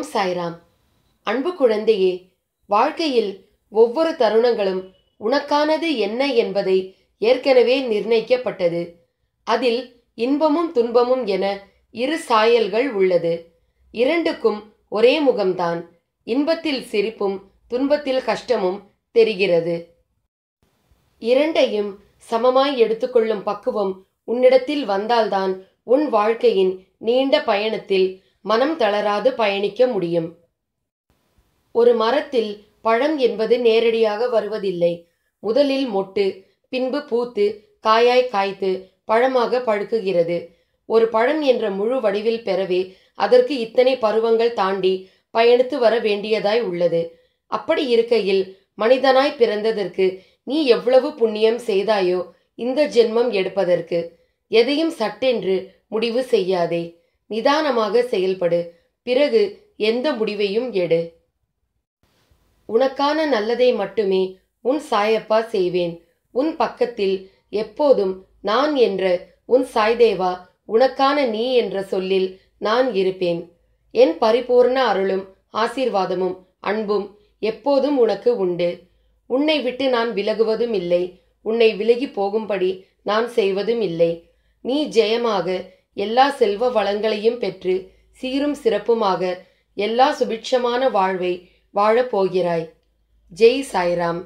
ஓம் சாய்ராம் அன்பு குழந்தையே வாழ்க்கையில் ஒவ்வொரு தருணங்களும் உனக்கானது என்ன என்பதை ஏற்கனவே நிர்ணயிக்கப்பட்டது அதில் இன்பமும் துன்பமும் என இரு சாயல்கள் உள்ளது இரண்டுக்கும் ஒரே முகம்தான் இன்பத்தில் சிரிப்பும் துன்பத்தில் கஷ்டமும் தெரிகிறது இரண்டையும் சமமாய் எடுத்துக்கொள்ளும் பக்குவம் உன்னிடத்தில் வந்தால்தான் உன் வாழ்க்கையின் நீண்ட பயணத்தில் மனம் தளராது பயணிக்க முடியும் ஒரு மரத்தில் பழம் என்பது நேரடியாக வருவதில்லை முதலில் மொட்டு பின்பு பூத்து காயாய் காய்த்து பழமாக பழுக்குகிறது ஒரு பழம் என்ற முழு வடிவில் பெறவே அதற்கு இத்தனை பருவங்கள் தாண்டி பயணித்து வர வேண்டியதாய் உள்ளது அப்படி இருக்கையில் மனிதனாய் பிறந்ததற்கு நீ எவ்வளவு புண்ணியம் செய்தாயோ இந்த ஜென்மம் எடுப்பதற்கு எதையும் சட்டென்று முடிவு செய்யாதே நிதானமாக செயல்படு பிறகு எந்த முடிவையும் எடு உனக்கான நல்லதை மட்டுமே உன் சாயப்பா செய்வேன் உன் பக்கத்தில் எப்போதும் நான் என்ற உன் சாய்தேவா உனக்கான நீ என்ற சொல்லில் நான் இருப்பேன் என் பரிபூர்ண அருளும் ஆசீர்வாதமும் அன்பும் எப்போதும் உனக்கு உண்டு உன்னை விட்டு நான் விலகுவதும் இல்லை உன்னை விலகி போகும்படி நான் செய்வதும் இல்லை நீ ஜெயமாக எல்லா செல்வ வளங்களையும் பெற்று சீரும் சிறப்புமாக எல்லா சுபிட்சமான வாழ்வை வாழப்போகிறாய் ஜெய் சாய்ராம்